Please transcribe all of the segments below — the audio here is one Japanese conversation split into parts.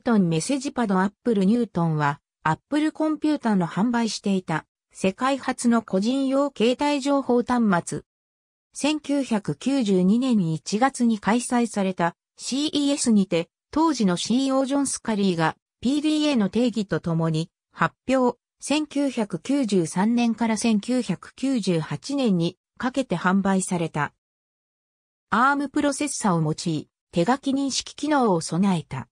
プトンメセージパドアップルニュートンは、アップルコンピュータの販売していた、世界初の個人用携帯情報端末。1992年1月に開催された CES にて、当時の CEO ジョン・スカリーが PDA の定義とともに発表、1993年から1998年にかけて販売された。ARM プロセッサを用い、手書き認識機能を備えた。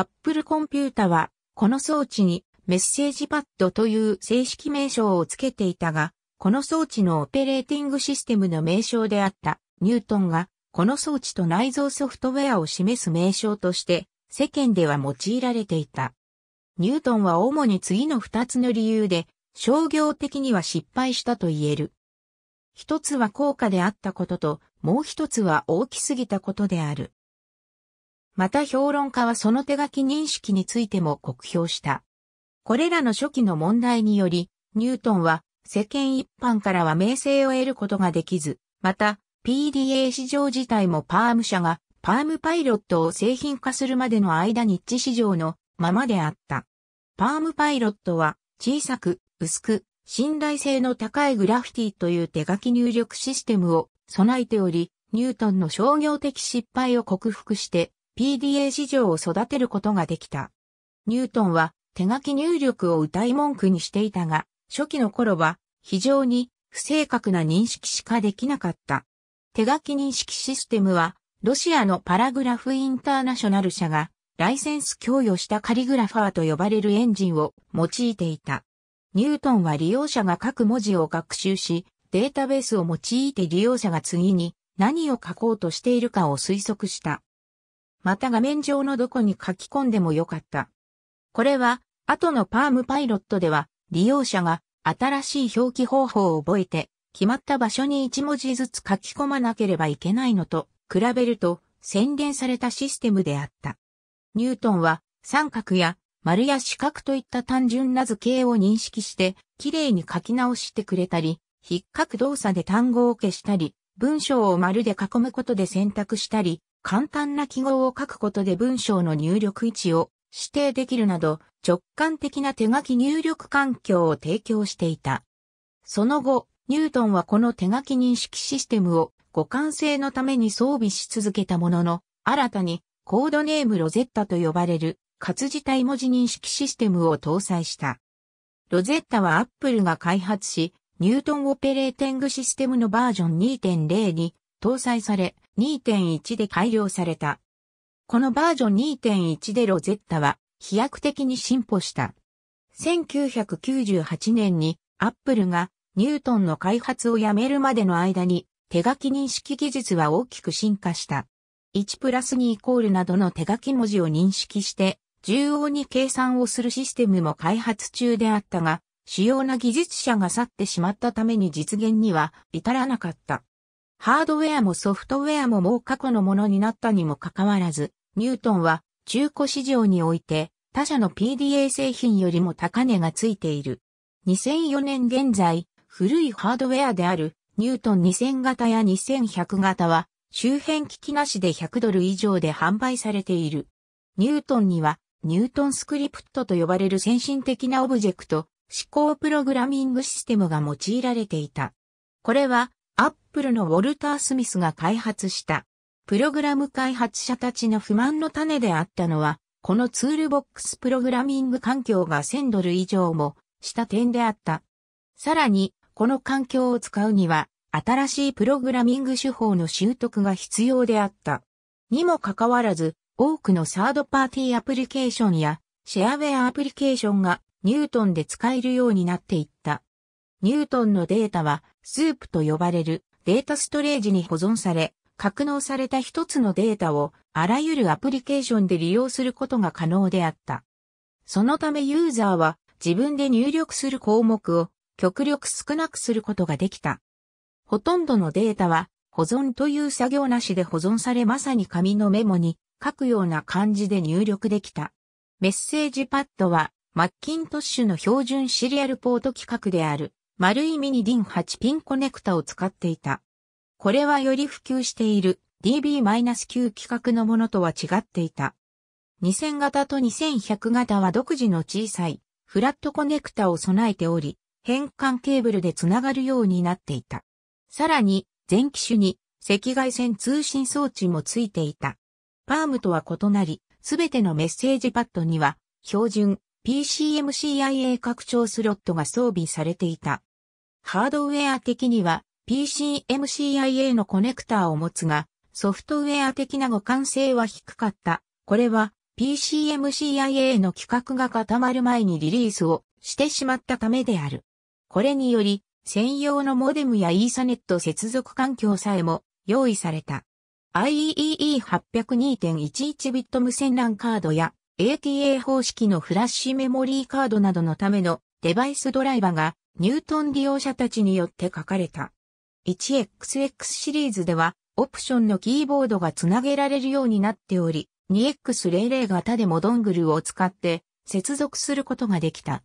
Apple コンピュータは、この装置にメッセージパッドという正式名称を付けていたが、この装置のオペレーティングシステムの名称であったニュートンが、この装置と内蔵ソフトウェアを示す名称として、世間では用いられていた。ニュートンは主に次の2つの理由で、商業的には失敗したと言える。一つは高価であったことと、もう一つは大きすぎたことである。また評論家はその手書き認識についても酷評した。これらの初期の問題により、ニュートンは世間一般からは名声を得ることができず、また PDA 市場自体もパーム社がパームパイロットを製品化するまでの間ニッチ市場のままであった。パームパイロットは小さく、薄く、信頼性の高いグラフィティという手書き入力システムを備えており、ニュートンの商業的失敗を克服して PDA 市場を育てることができた。ニュートンは手書き入力を歌い文句にしていたが、初期の頃は非常に不正確な認識しかできなかった。手書き認識システムは、ロシアのパラグラフインターナショナル社がライセンス供与したカリグラファーと呼ばれるエンジンを用いていた。ニュートンは利用者が書く文字を学習し、データベースを用いて利用者が次に何を書こうとしているかを推測した。また画面上のどこに書き込んでもよかった。これは、後のパームパイロットでは、利用者が新しい表記方法を覚えて、決まった場所に1文字ずつ書き込まなければいけないのと、比べると、洗練されたシステムであった。ニュートンは、三角や丸や四角といった単純な図形を認識して、きれいに書き直してくれたり、かく動作で単語を消したり、文章を丸で囲むことで選択したり、簡単な記号を書くことで文章の入力位置を指定できるなど直感的な手書き入力環境を提供していた。その後、ニュートンはこの手書き認識システムを互換性のために装備し続けたものの、新たにコードネームロゼッタと呼ばれる活字体文字認識システムを搭載した。ロゼッタはアップルが開発し、ニュートンオペレーティングシステムのバージョン2.0に搭載され、2.1で改良された。このバージョン2.1でロゼッタは飛躍的に進歩した。1998年にアップルがニュートンの開発をやめるまでの間に手書き認識技術は大きく進化した。1プラス2イコールなどの手書き文字を認識して縦横に計算をするシステムも開発中であったが、主要な技術者が去ってしまったために実現には至らなかった。ハードウェアもソフトウェアももう過去のものになったにもかかわらず、ニュートンは中古市場において他社の PDA 製品よりも高値がついている。2004年現在、古いハードウェアであるニュートン2000型や2100型は周辺機器なしで100ドル以上で販売されている。ニュートンにはニュートンスクリプトと呼ばれる先進的なオブジェクト、思考プログラミングシステムが用いられていた。これはアップルのウォルター・スミスが開発した。プログラム開発者たちの不満の種であったのは、このツールボックスプログラミング環境が1000ドル以上もした点であった。さらに、この環境を使うには、新しいプログラミング手法の習得が必要であった。にもかかわらず、多くのサードパーティーアプリケーションやシェアウェアアプリケーションがニュートンで使えるようになっていった。ニュートンのデータはスープと呼ばれるデータストレージに保存され、格納された一つのデータをあらゆるアプリケーションで利用することが可能であった。そのためユーザーは自分で入力する項目を極力少なくすることができた。ほとんどのデータは保存という作業なしで保存されまさに紙のメモに書くような感じで入力できた。メッセージパッドはマッキントッシュの標準シリアルポート規格である丸いミニ DIN8 ピンコネクタを使っていた。これはより普及している DB-9 規格のものとは違っていた。2000型と2100型は独自の小さいフラットコネクタを備えており、変換ケーブルでつながるようになっていた。さらに、全機種に赤外線通信装置もついていた。パームとは異なり、すべてのメッセージパッドには、標準、PCMCIA 拡張スロットが装備されていた。ハードウェア的には PCMCIA のコネクターを持つが、ソフトウェア的な互換性は低かった。これは PCMCIA の規格が固まる前にリリースをしてしまったためである。これにより、専用のモデムやイーサネット接続環境さえも用意された。IEEE 802.11ビット無線 LAN カードや ATA 方式のフラッシュメモリーカードなどのためのデバイスドライバがニュートン利用者たちによって書かれた。1XX シリーズではオプションのキーボードがつなげられるようになっており、2X00 型でもドングルを使って接続することができた。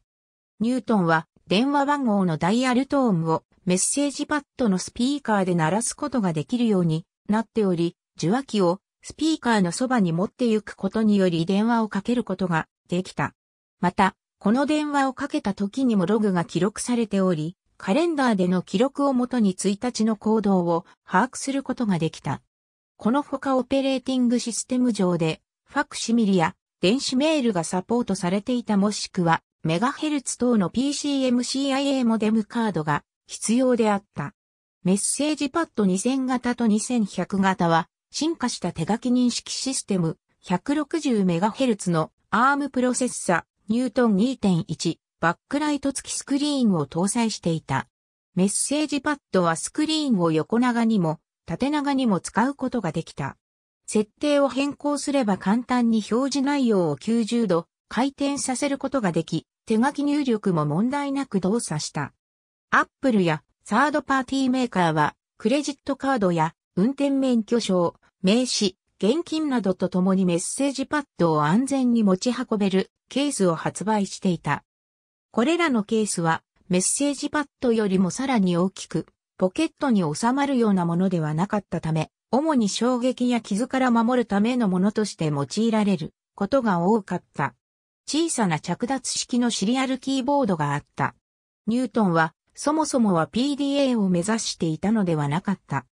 ニュートンは電話番号のダイヤルトーンをメッセージパッドのスピーカーで鳴らすことができるようになっており、受話器をスピーカーのそばに持って行くことにより電話をかけることができた。また、この電話をかけた時にもログが記録されており、カレンダーでの記録をもとに1日の行動を把握することができた。この他オペレーティングシステム上で、ファクシミリや電子メールがサポートされていたもしくは、メガヘルツ等の PCMCIA モデムカードが必要であった。メッセージパッド2000型と2100型は進化した手書き認識システム 160MHz の ARM プロセッサニュートン2.1バックライト付きスクリーンを搭載していた。メッセージパッドはスクリーンを横長にも縦長にも使うことができた。設定を変更すれば簡単に表示内容を90度回転させることができ、手書き入力も問題なく動作した。Apple やサードパーティーメーカーはクレジットカードや運転免許証、名刺、現金などとともにメッセージパッドを安全に持ち運べるケースを発売していた。これらのケースはメッセージパッドよりもさらに大きく、ポケットに収まるようなものではなかったため、主に衝撃や傷から守るためのものとして用いられることが多かった。小さな着脱式のシリアルキーボードがあった。ニュートンはそもそもは PDA を目指していたのではなかった。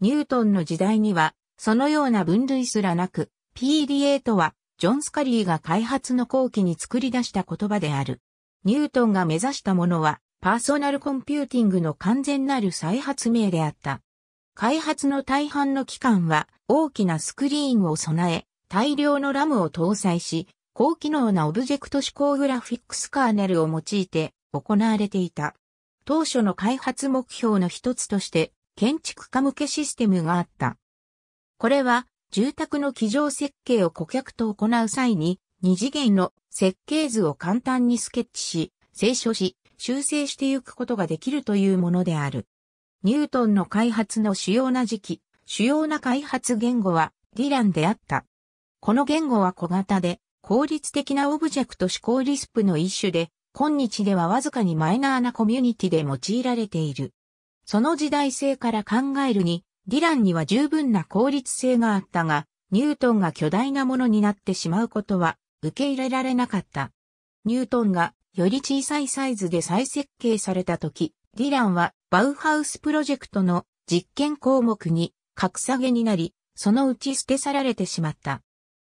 ニュートンの時代にはそのような分類すらなく、PDA とは、ジョン・スカリーが開発の後期に作り出した言葉である。ニュートンが目指したものは、パーソナルコンピューティングの完全なる再発明であった。開発の大半の期間は、大きなスクリーンを備え、大量のラムを搭載し、高機能なオブジェクト指向グラフィックスカーネルを用いて行われていた。当初の開発目標の一つとして、建築家向けシステムがあった。これは、住宅の基上設計を顧客と行う際に、二次元の設計図を簡単にスケッチし、清書し、修正していくことができるというものである。ニュートンの開発の主要な時期、主要な開発言語はディランであった。この言語は小型で、効率的なオブジェクト思考リスプの一種で、今日ではわずかにマイナーなコミュニティで用いられている。その時代性から考えるに、ディランには十分な効率性があったが、ニュートンが巨大なものになってしまうことは受け入れられなかった。ニュートンがより小さいサイズで再設計された時、ディランはバウハウスプロジェクトの実験項目に格下げになり、そのうち捨て去られてしまった。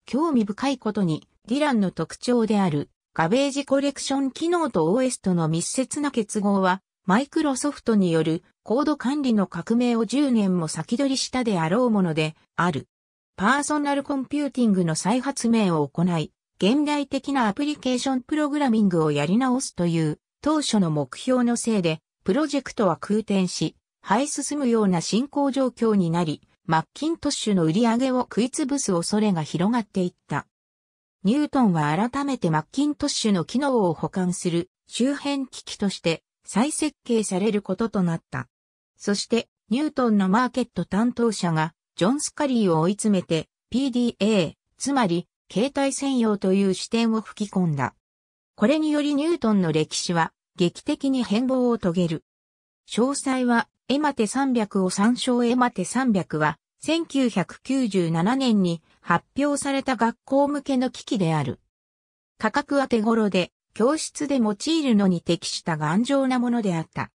興味深いことに、ディランの特徴であるガベージコレクション機能と OS との密接な結合は、マイクロソフトによる高度管理の革命を10年も先取りしたであろうものである。パーソナルコンピューティングの再発明を行い、現代的なアプリケーションプログラミングをやり直すという当初の目標のせいで、プロジェクトは空転し、い進むような進行状況になり、マッキントッシュの売り上げを食い潰す恐れが広がっていった。ニュートンは改めてマッキントッシュの機能を保管する周辺機器として再設計されることとなった。そして、ニュートンのマーケット担当者が、ジョン・スカリーを追い詰めて、PDA、つまり、携帯専用という視点を吹き込んだ。これによりニュートンの歴史は、劇的に変貌を遂げる。詳細は、エマテ300を参照エマテ300は、1997年に発表された学校向けの機器である。価格は手頃で、教室で用いるのに適した頑丈なものであった。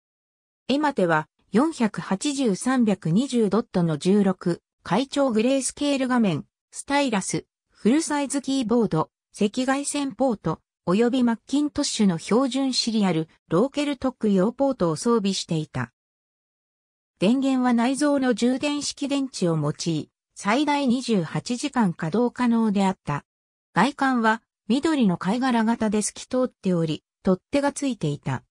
エマテは、480-320ドットの16、会長グレースケール画面、スタイラス、フルサイズキーボード、赤外線ポート、及びマッキントッシュの標準シリアル、ローケル特用ポートを装備していた。電源は内蔵の充電式電池を用い、最大28時間稼働可能であった。外観は緑の貝殻型で透き通っており、取っ手がついていた。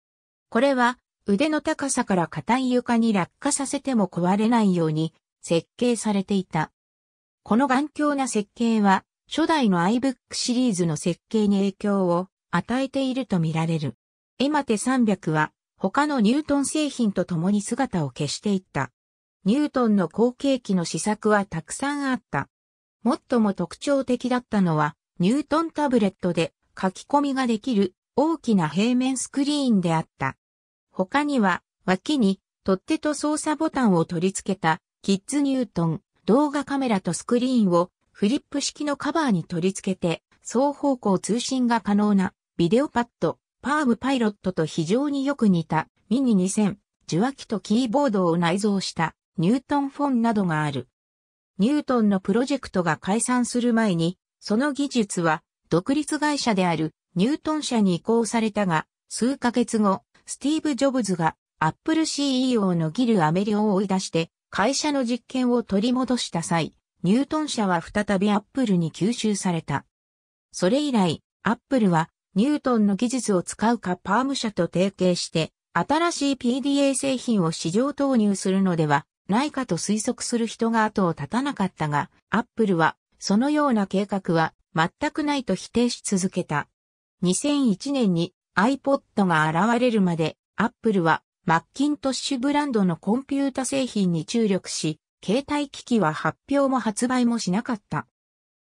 これは腕の高さから硬い床に落下させても壊れないように設計されていた。この頑強な設計は初代の iBook シリーズの設計に影響を与えているとみられる。エマテ300は他のニュートン製品と共に姿を消していった。ニュートンの後継機の試作はたくさんあった。最も特徴的だったのは、ニュートンタブレットで書き込みができる大きな平面スクリーンであった。他には、脇に取っ手と操作ボタンを取り付けたキッズニュートン動画カメラとスクリーンをフリップ式のカバーに取り付けて双方向通信が可能なビデオパッド、パームパイロットと非常によく似たミニ2000受話器とキーボードを内蔵したニュートンフォンなどがある。ニュートンのプロジェクトが解散する前に、その技術は独立会社であるニュートン社に移行されたが、数ヶ月後、スティーブ・ジョブズがアップル CEO のギル・アメリオを追い出して会社の実権を取り戻した際、ニュートン社は再びアップルに吸収された。それ以来、アップルはニュートンの技術を使うかパーム社と提携して新しい PDA 製品を市場投入するのではないかと推測する人が後を絶たなかったが、アップルはそのような計画は全くないと否定し続けた。2001年に iPod が現れるまで、Apple はマッキントッシュブランドのコンピュータ製品に注力し、携帯機器は発表も発売もしなかった。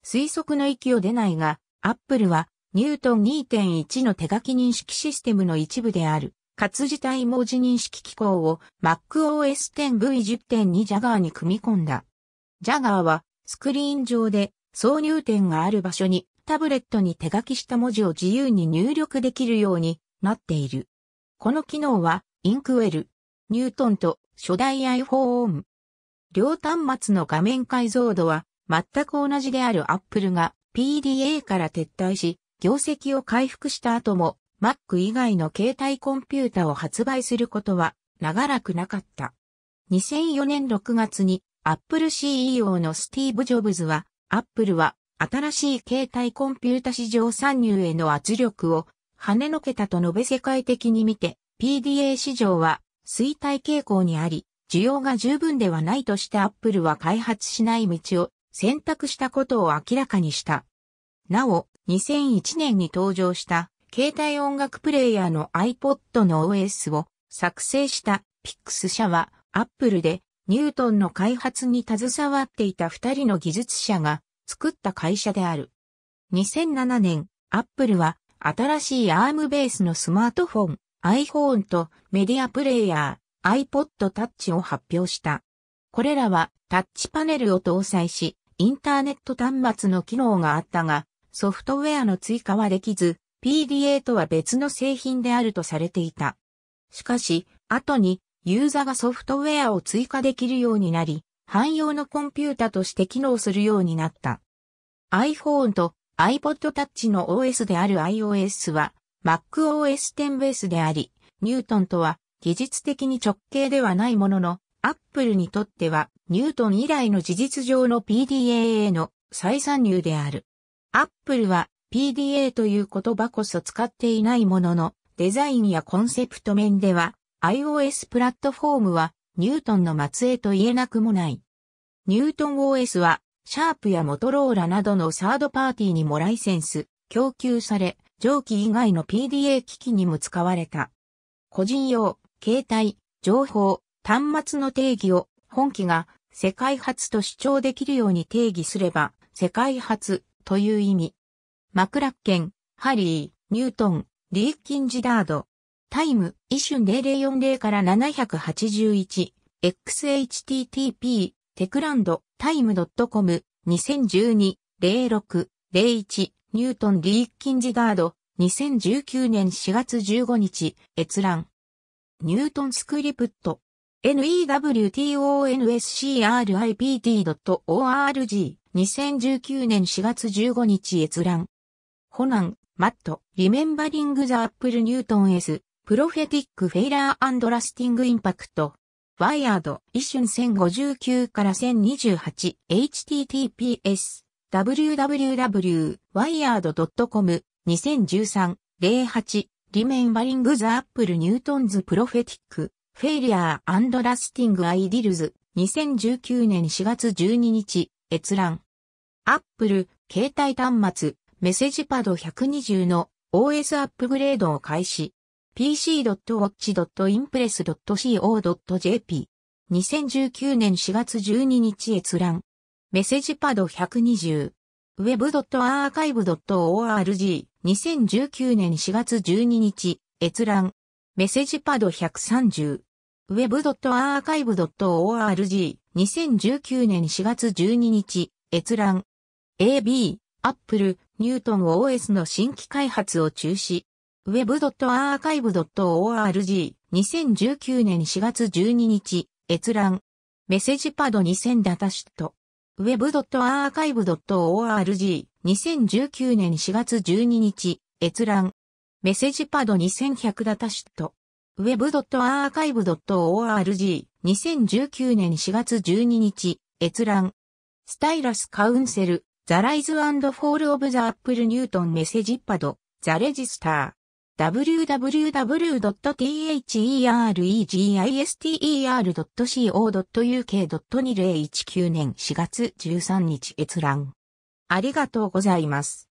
推測の域を出ないが、Apple はニュートン2.1の手書き認識システムの一部である、活字体文字認識機構を MacOS 10V10.2 ジャガーに組み込んだ。ジャガーはスクリーン上で挿入点がある場所にタブレットに手書きした文字を自由に入力できるようになっている。この機能は、インクウェル、ニュートンと初代 iPhone。両端末の画面解像度は全く同じである Apple が PDA から撤退し、業績を回復した後も Mac 以外の携帯コンピュータを発売することは長らくなかった。2004年6月に Apple CEO のスティーブ・ジョブズは Apple は新しい携帯コンピュータ市場参入への圧力を跳ねのけたと述べ世界的に見て PDA 市場は衰退傾向にあり、需要が十分ではないとしてアップルは開発しない道を選択したことを明らかにした。なお、2001年に登場した携帯音楽プレイヤーの iPod の OS を作成した Pix 社は Apple でニュートンの開発に携わっていた二人の技術者が作った会社である。2007年、アップルは新しい ARM ベースのスマートフォン、iPhone とメディアプレイヤー、iPod Touch を発表した。これらはタッチパネルを搭載し、インターネット端末の機能があったが、ソフトウェアの追加はできず、PDA とは別の製品であるとされていた。しかし、後にユーザーがソフトウェアを追加できるようになり、汎用のコンピュータとして機能するようになった。iPhone と iPod Touch の OS である iOS は MacOS 10ベースであり、ニュートンとは技術的に直系ではないものの、Apple にとってはニュートン以来の事実上の PDA への再参入である。Apple は PDA という言葉こそ使っていないものの、デザインやコンセプト面では iOS プラットフォームはニュートンの末裔と言えなくもない。ニュートン OS は、シャープやモトローラなどのサードパーティーにもライセンス、供給され、上記以外の PDA 機器にも使われた。個人用、携帯、情報、端末の定義を本機が世界初と主張できるように定義すれば、世界初という意味。マクラッケン、ハリー、ニュートン、リーキンジダード、タイム、イシュン0040から781、xhttp、テクランド、タイム .com、2012、06、01、ニュートン・リーキンジガード、2019年4月15日、閲覧。ニュートンスクリプト。newtonscript.org。2019年4月15日閲覧。ホナン、マット、リメンバリング・ザ・アップル・ニュートン S。プロフェティック・フェイラーラスティング・インパクト。ワイヤード、一瞬1059から 1028https www.wired.com 2013-08リメンバリング・ザ・アップル・ニュートンズ・プロフェティック・フェイラーラスティング・アイディルズ2019年4月12日閲覧アップル携帯端末メッセージパド120の OS アップグレードを開始 pc.watch.impress.co.jp。2019年4月12日閲覧。メッセージパド120。web.archive.org。2019年4月12日閲覧。メッセージパド130。web.archive.org。2019年4月12日閲覧。AB、Apple、Newton OS の新規開発を中止。web.archive.org 2019年4月12日閲覧メッセージパード2000ダタシット web.archive.org 2019年4月12日閲覧メッセージパード2100ダタシット web.archive.org 2019年4月12日閲覧スタイラスカウンセルザライズフォールオブザアップルニュートンメッセージパドザレジスター w w w t h e r e g i s t e r c o u k 2 0 1 9年4月13日閲覧。ありがとうございます。